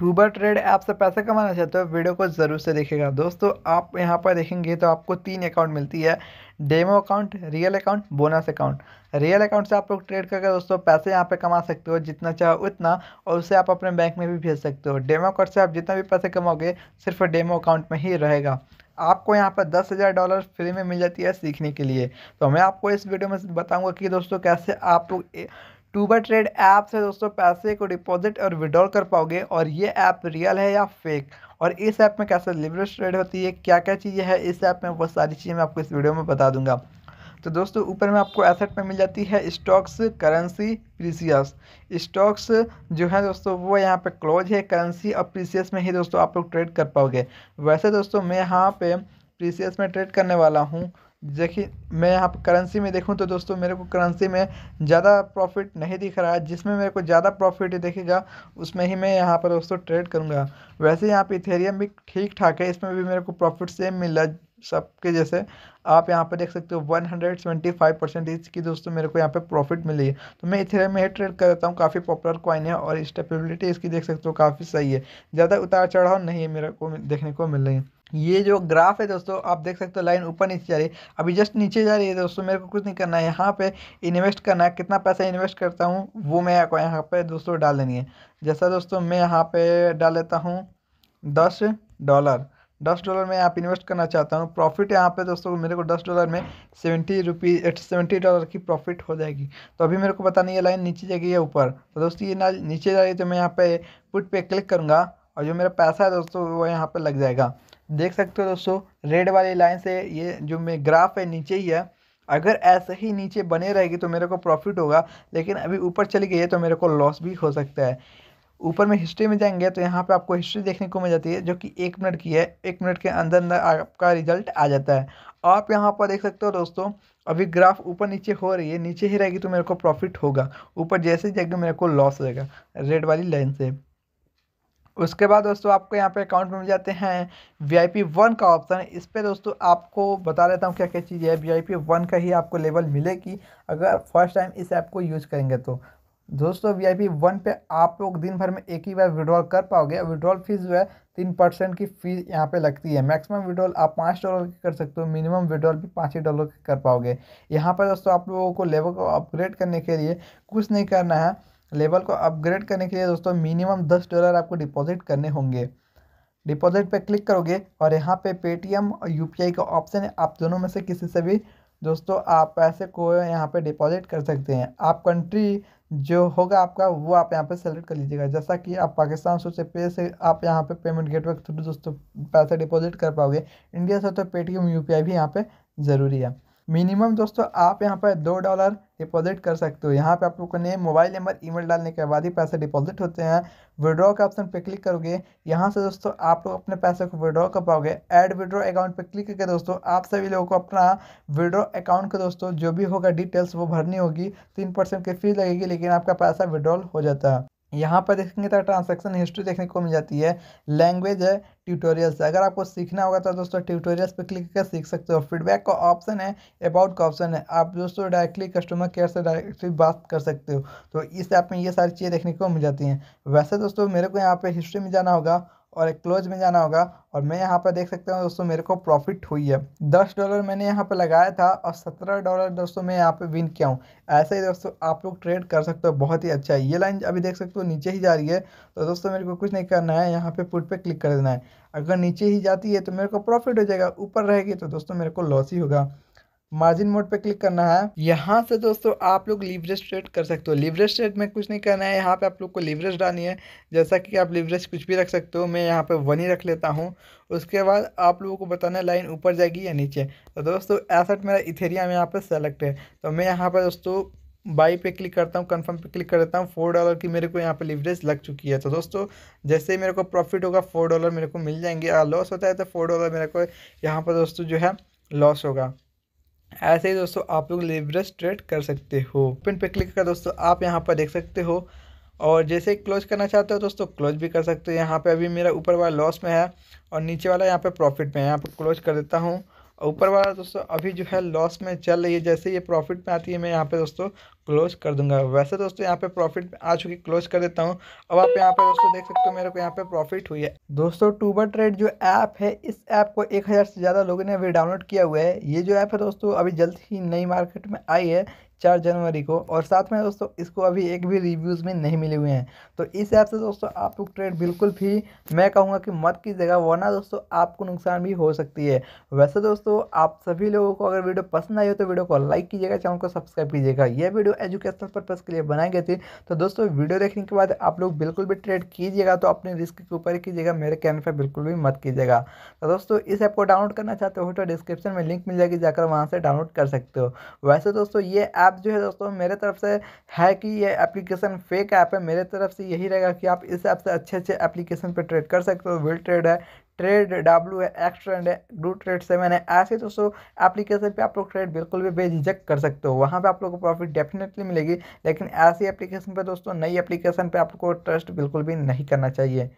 tuber trade app से पैसा कमाना चाहते हो वीडियो को ज़रूर से देखेगा दोस्तों आप यहाँ पर देखेंगे तो आपको तीन अकाउंट मिलती है demo account real account bonus account real account से आप लोग ट्रेड करके दोस्तों पैसे यहाँ पे कमा सकते हो जितना चाहो उतना और उसे आप अपने बैंक में भी भेज सकते हो डेमो अकाउंट से आप जितना भी पैसे कमाओगे सिर्फ डेमो अकाउंट में ही रहेगा आपको यहाँ पर दस हज़ार डॉलर फ्री में मिल जाती है सीखने के लिए तो मैं आपको इस वीडियो में बताऊँगा कि दोस्तों कैसे आप लोग टूबा ट्रेड ऐप से दोस्तों पैसे को डिपॉजिट और विड्रॉल कर पाओगे और ये ऐप रियल है या फेक और इस ऐप में कैसे लिवरेज ट्रेड होती है क्या क्या चीज़ें हैं इस ऐप में वो सारी चीज़ें मैं आपको इस वीडियो में बता दूंगा तो दोस्तों ऊपर में आपको एसेट में मिल जाती है स्टॉक्स करेंसी प्रीसियस स्टॉक्स जो है दोस्तों वो यहाँ पे क्लोज है करेंसी और प्रीसियस में ही दोस्तों आप लोग ट्रेड कर पाओगे वैसे दोस्तों मैं यहाँ पे प्रीसियस में ट्रेड करने वाला हूँ देखिए मैं यहाँ पर करेंसी में देखूँ तो दोस्तों मेरे को करेंसी में ज़्यादा प्रॉफिट नहीं दिख रहा है जिसमें मेरे को ज़्यादा प्रॉफिट दिखेगा उसमें ही मैं यहाँ पर दोस्तों ट्रेड करूँगा वैसे यहाँ पर इथेरियम भी ठीक ठाक है इसमें भी मेरे को प्रॉफिट सेम मिल रहा है सबके जैसे आप यहाँ पर देख सकते हो फाइव परसेंट इसकी दोस्तों मेरे को यहाँ पर प्रॉफिट मिली है तो मैं इथेरियम में ही ट्रेड कर देता हूँ काफ़ी पॉपुलर कॉइन है और स्टेबिलिटी इसकी देख सकते हो काफ़ी सही है ज़्यादा उतार चढ़ाव नहीं है मेरे को देखने को मिल रही है ये जो ग्राफ है दोस्तों आप देख सकते हो लाइन ऊपर नीचे जा रही है अभी जस्ट नीचे जा रही है दोस्तों मेरे को कुछ नहीं करना है यहाँ पे इन्वेस्ट करना है कितना पैसा इन्वेस्ट करता हूँ वो मैं आपको यहाँ पे दोस्तों डाल देनी है जैसा दोस्तों मैं यहाँ पे डाल लेता हूँ दस डॉलर दस डॉलर में आप इन्वेस्ट करना चाहता हूँ प्रॉफिट यहाँ पे दोस्तों मेरे को दस डॉलर में सेवेंटी रुपी सेवेंटी डॉलर की प्रॉफिट हो जाएगी तो अभी मेरे को पता नहीं है लाइन नीचे जाएगी या ऊपर तो दोस्तों ये ना नीचे जा रही है तो मैं यहाँ पे पुट पे क्लिक करूँगा और जो मेरा पैसा है दोस्तों वो यहाँ पे लग जाएगा देख सकते हो दोस्तों रेड वाली लाइन से ये जो मैं ग्राफ है नीचे ही है अगर ऐसे ही नीचे बने रहेगी तो मेरे को प्रॉफिट होगा लेकिन अभी ऊपर चली गई है तो मेरे को लॉस भी हो सकता है ऊपर में हिस्ट्री में जाएंगे तो यहाँ पे आपको हिस्ट्री देखने को मिल जाती है जो कि एक मिनट की है एक मिनट के अंदर अंदर आपका रिजल्ट आ जाता है आप यहाँ पर देख सकते हो दोस्तों अभी ग्राफ ऊपर नीचे हो रही है नीचे ही रहेगी तो मेरे को प्रॉफिट होगा ऊपर जैसे जाएगी तो मेरे को लॉस रहेगा रेड वाली लाइन से उसके बाद दोस्तों आपको यहाँ पे अकाउंट में मिल जाते हैं वी आई पी वन का ऑप्शन इस पर दोस्तों आपको बता देता हूँ क्या क्या चीज़ है वी आई पी वन का ही आपको लेवल मिलेगी अगर फर्स्ट टाइम इस ऐप को यूज़ करेंगे तो दोस्तों वी आई पी वन पर आप लोग दिन भर में एक ही बार विड्रॉल कर पाओगे विड्रॉल फीस जो है तीन परसेंट की फ़ीस यहाँ पे लगती है मैक्सिमम विड्रॉल आप पाँच डॉलर की कर सकते हो मिनिमम विड्रॉल भी पाँच ही डॉलर की कर पाओगे यहाँ पर दोस्तों आप लोगों को लेवल को अपग्रेड करने के लिए कुछ नहीं करना है लेवल को अपग्रेड करने के लिए दोस्तों मिनिमम दस डॉलर आपको डिपॉजिट करने होंगे डिपॉजिट पे क्लिक करोगे और यहाँ पे पेटीएम और यू का ऑप्शन है आप दोनों में से किसी से भी दोस्तों आप पैसे को यहाँ पे डिपॉजिट कर सकते हैं आप कंट्री जो होगा आपका वो आप यहाँ पे सेलेक्ट कर लीजिएगा जैसा कि आप पाकिस्तान से पे से आप यहाँ पे पेमेंट गेटवे के थ्रू दोस्तों पैसे डिपॉजिट कर पाओगे इंडिया से तो पेटीएम यू भी यहाँ पर ज़रूरी है मिनिमम दोस्तों आप यहाँ पर दो डॉलर डिपॉजिट कर सकते हो यहाँ पे आप लोग को मोबाइल नंबर ईमेल डालने के बाद ही पैसे डिपॉजिट होते हैं विड्रॉ के ऑप्शन पे क्लिक करोगे यहाँ से दोस्तों आप लोग अपने पैसे को विड्रॉ कर पाओगे ऐड विड्रॉ अकाउंट पे क्लिक करके दोस्तों आप सभी लोगों को अपना विड्रॉ अकाउंट का दोस्तों जो भी होगा डिटेल्स वो भरनी होगी तीन परसेंट की फीस लगेगी लेकिन आपका पैसा विड्रॉल हो जाता है यहाँ पर देखेंगे तो ट्रांसैक्शन हिस्ट्री देखने को मिल जाती है लैंग्वेज है ट्यूटोरियल्स है अगर आपको सीखना होगा तो दोस्तों ट्यूटोरियल्स पर क्लिक करके सीख सकते हो फीडबैक का ऑप्शन है अबाउट का ऑप्शन है आप दोस्तों डायरेक्टली कस्टमर केयर से डायरेक्टली बात कर सकते हो तो इस ऐप में ये सारी चीज़ें देखने को मिल जाती हैं वैसे दोस्तों मेरे को यहाँ पर हिस्ट्री में जाना होगा और एक क्लोज में जाना होगा और मैं यहाँ पर देख सकता हूँ दोस्तों मेरे को प्रॉफिट हुई है दस डॉलर मैंने यहाँ पर लगाया था और सत्रह डॉलर दोस्तों मैं यहाँ पे विन किया हूँ ऐसे ही दोस्तों आप लोग ट्रेड कर सकते हो बहुत ही अच्छा है ये लाइन अभी देख सकते हो नीचे ही जा रही है तो दोस्तों मेरे को कुछ नहीं करना है यहाँ पे पुट पर क्लिक कर देना है अगर नीचे ही जाती है तो मेरे को प्रॉफिट हो जाएगा ऊपर रहेगी तो दोस्तों मेरे को लॉस ही होगा मार्जिन मोड पे क्लिक करना है यहाँ से दोस्तों आप लोग लिवरेज ट्रेड कर सकते हो लिवरेज ट्रेड में कुछ नहीं करना है यहाँ पे आप लोग को लिवरेज डालनी है जैसा कि आप लिवरेज कुछ भी रख सकते हो मैं यहाँ पे वन ही रख लेता हूँ उसके बाद आप लोगों को बताना है लाइन ऊपर जाएगी या नीचे तो दोस्तों एसेट मेरा इथेरिया में यहाँ पर सेलेक्ट है तो मैं यहाँ पर दोस्तों बाई पे क्लिक करता हूँ कंफर्म पे क्लिक कर देता हूँ फोर डॉलर की मेरे को यहाँ पे लिवरेज लग चुकी है तो दोस्तों जैसे ही मेरे को प्रॉफिट होगा फोर डॉलर मेरे को मिल जाएंगे अगर लॉस होता है तो फोर डॉलर मेरे को यहाँ पर दोस्तों जो है लॉस होगा ऐसे ही दोस्तों आप लोग लेवरेज ट्रेड कर सकते हो ओपन पे क्लिक कर दोस्तों आप यहाँ पर देख सकते हो और जैसे क्लोज करना चाहते हो दोस्तों क्लोज भी कर सकते हो यहाँ पे अभी मेरा ऊपर वाला लॉस में है और नीचे वाला यहाँ पे प्रॉफिट में है यहाँ पे क्लोज कर देता हूँ ऊपर वाला दोस्तों अभी जो है लॉस में चल रही है जैसे ये प्रॉफिट में आती है मैं यहाँ पे दोस्तों क्लोज कर दूंगा वैसे दोस्तों यहाँ पे प्रॉफिट आ चुकी क्लोज कर देता हूँ अब आप यहाँ पे दोस्तों देख सकते हो मेरे को यहाँ पे प्रॉफिट हुई है दोस्तों टूबर ट्रेड जो ऐप है इस ऐप को एक हज़ार से ज़्यादा लोगों ने अभी डाउनलोड किया हुआ है ये जो ऐप है दोस्तों अभी जल्द ही नई मार्केट में आई है चार जनवरी को और साथ में दोस्तों इसको अभी एक भी रिव्यूज़ में नहीं मिले हुए हैं तो इस ऐप से दोस्तों आप लोग ट्रेड बिल्कुल भी मैं कहूँगा कि मत कीजिएगा वरना दोस्तों आपको नुकसान भी हो सकती है वैसे दोस्तों आप सभी लोगों को अगर वीडियो पसंद आई हो तो वीडियो को लाइक कीजिएगा चैनल को सब्सक्राइब कीजिएगा यह वीडियो एजुकेशनल पर्पज़ के लिए बनाए गए थे तो दोस्तों वीडियो देखने के बाद आप लोग बिल्कुल भी ट्रेड कीजिएगा तो अपने रिस्क के ऊपर कीजिएगा मेरे कहने पर बिल्कुल भी मत कीजिएगा तो दोस्तों इस ऐप को डाउनलोड करना चाहते हो तो डिस्क्रिप्शन में लिंक मिल जाएगी जाकर वहाँ से डाउनलोड कर सकते हो वैसे दोस्तों ये ऐप जो है दोस्तों मेरे तरफ से है कि ये एप्लीकेशन फेक ऐप है मेरे तरफ से यही रहेगा कि आप इस ऐप से अच्छे अच्छे एप्लीकेशन पर ट्रेड कर सकते हो विल ट्रेड है ट्रेड डब्ल्यू है ट्रेड है डू ट्रेड सेवन है ऐसे दोस्तों एप्लीकेशन पे आप लोग ट्रेड बिल्कुल भी बेझिझक कर सकते हो वहाँ पे आप लोग को प्रॉफिट डेफिनेटली मिलेगी लेकिन ऐसी एप्लीकेशन पे दोस्तों नई एप्लीकेशन पे आपको ट्रस्ट बिल्कुल भी नहीं करना चाहिए